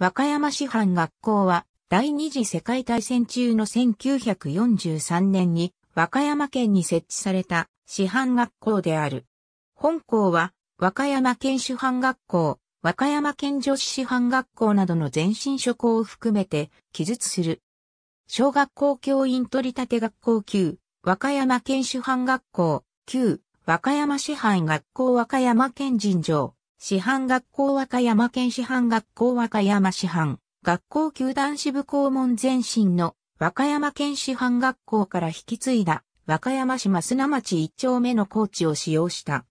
和歌山師範学校は、第二次世界大戦中の1943年に、和歌山県に設置された師範学校である。本校は、和歌山県師範学校、和歌山県女子師範学校などの前身諸校を含めて、記述する。小学校教員取り立て学校級、和歌山県師範学校、旧、和歌山市範学校和歌山県尋常、師範学校和歌山県師範学校和歌山師範、学校球団支部校門前身の和歌山県師範学校から引き継いだ和歌山市増名町一丁目のコーチを使用した。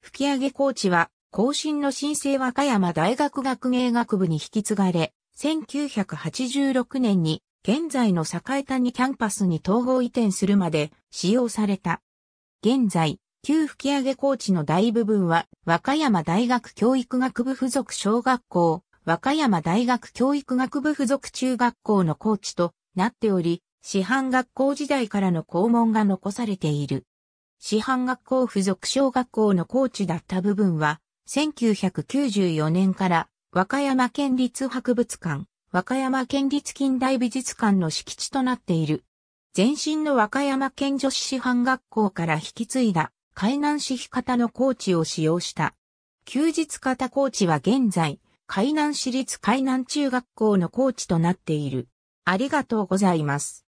吹上コーチは、後進の新生和歌山大学学芸学部に引き継がれ、1986年に現在の栄谷キャンパスに統合移転するまで使用された。現在、旧吹上高地の大部分は、和歌山大学教育学部附属小学校、和歌山大学教育学部附属中学校の高地となっており、市販学校時代からの校門が残されている。市販学校附属小学校の高地だった部分は、1994年から和歌山県立博物館、和歌山県立近代美術館の敷地となっている。前身の和歌山県女子市販学校から引き継いだ海南市日方のコーチを使用した。休日型コーチは現在、海南市立海南中学校のコーチとなっている。ありがとうございます。